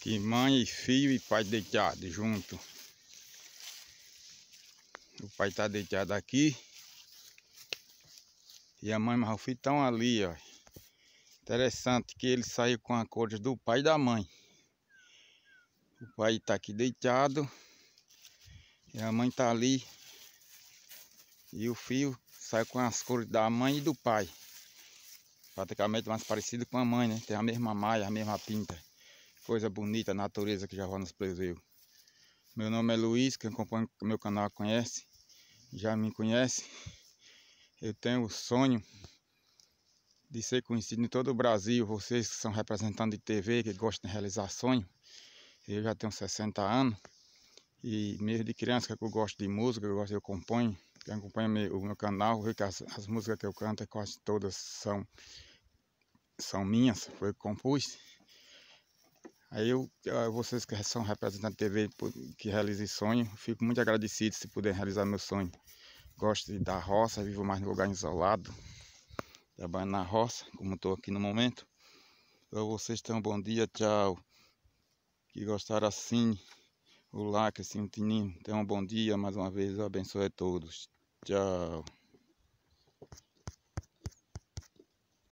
Que mãe, e filho e pai deitado junto. O pai tá deitado aqui. E a mãe e o filho estão ali, ó. Interessante que ele saiu com a cor do pai e da mãe. O pai tá aqui deitado. E a mãe tá ali. E o filho sai com as cores da mãe e do pai. Praticamente mais parecido com a mãe, né? Tem a mesma malha, a mesma pinta coisa bonita, a natureza que já vai nos preveio. Meu nome é Luiz, quem acompanha meu canal conhece, já me conhece. Eu tenho o sonho de ser conhecido em todo o Brasil. Vocês que são representantes de TV, que gostam de realizar sonhos. Eu já tenho 60 anos. E mesmo de criança que eu gosto de música, eu gosto, eu componho. Quem acompanha o meu canal vê que as, as, músicas que eu canto é quase todas são, são minhas, foi eu que compus. Aí eu, vocês que são representantes da TV, que realizem sonho, fico muito agradecido se puderem realizar meu sonho. Gosto da roça, vivo mais no lugar isolado, Trabalho na roça, como estou aqui no momento. Para vocês tenham um bom dia, tchau. Que gostaram assim, o lacre, assim, o tininho. Tenham um bom dia mais uma vez, eu abençoe a todos. Tchau.